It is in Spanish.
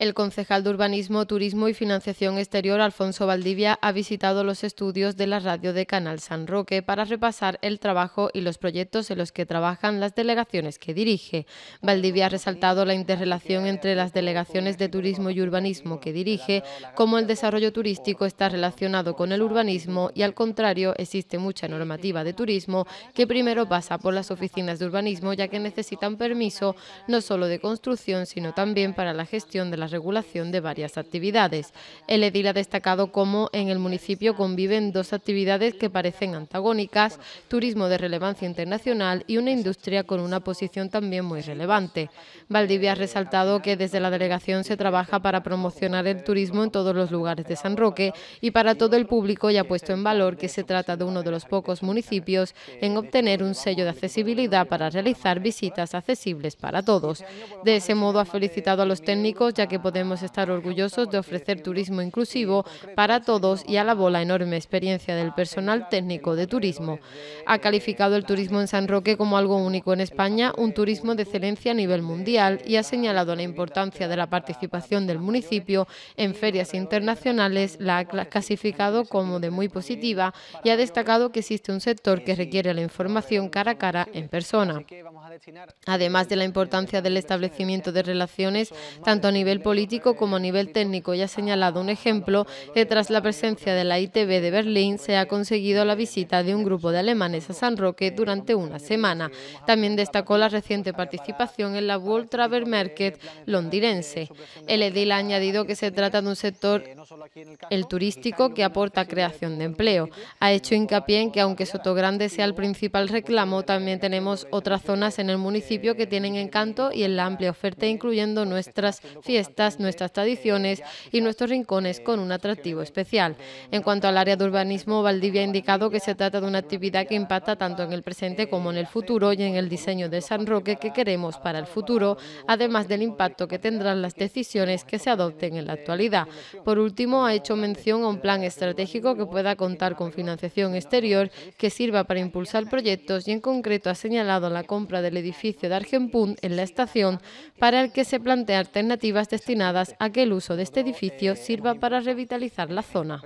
El concejal de Urbanismo, Turismo y Financiación Exterior, Alfonso Valdivia, ha visitado los estudios de la radio de Canal San Roque para repasar el trabajo y los proyectos en los que trabajan las delegaciones que dirige. Valdivia ha resaltado la interrelación entre las delegaciones de turismo y urbanismo que dirige, cómo el desarrollo turístico está relacionado con el urbanismo y al contrario existe mucha normativa de turismo que primero pasa por las oficinas de urbanismo ya que necesitan permiso no solo de construcción sino también para la gestión de las regulación de varias actividades. El edil ha destacado cómo en el municipio conviven dos actividades que parecen antagónicas, turismo de relevancia internacional y una industria con una posición también muy relevante. Valdivia ha resaltado que desde la delegación se trabaja para promocionar el turismo en todos los lugares de San Roque y para todo el público y ha puesto en valor que se trata de uno de los pocos municipios en obtener un sello de accesibilidad para realizar visitas accesibles para todos. De ese modo ha felicitado a los técnicos ya que podemos estar orgullosos de ofrecer turismo inclusivo para todos y alabó la enorme experiencia del personal técnico de turismo. Ha calificado el turismo en San Roque como algo único en España, un turismo de excelencia a nivel mundial y ha señalado la importancia de la participación del municipio en ferias internacionales, la ha clasificado como de muy positiva y ha destacado que existe un sector que requiere la información cara a cara en persona. Además de la importancia del establecimiento de relaciones tanto a nivel político político como a nivel técnico y ha señalado un ejemplo que tras la presencia de la ITV de Berlín se ha conseguido la visita de un grupo de alemanes a San Roque durante una semana. También destacó la reciente participación en la World Travel Market londinense. El edil ha añadido que se trata de un sector, el turístico, que aporta creación de empleo. Ha hecho hincapié en que aunque Sotogrande sea el principal reclamo, también tenemos otras zonas en el municipio que tienen encanto y en la amplia oferta, incluyendo nuestras fiestas nuestras tradiciones y nuestros rincones con un atractivo especial. En cuanto al área de urbanismo, Valdivia ha indicado que se trata de una actividad que impacta tanto en el presente como en el futuro y en el diseño de San Roque que queremos para el futuro, además del impacto que tendrán las decisiones que se adopten en la actualidad. Por último, ha hecho mención a un plan estratégico que pueda contar con financiación exterior que sirva para impulsar proyectos y en concreto ha señalado la compra del edificio de Argenpunt en la estación para el que se plantea alternativas de destinadas a que el uso de este edificio sirva para revitalizar la zona.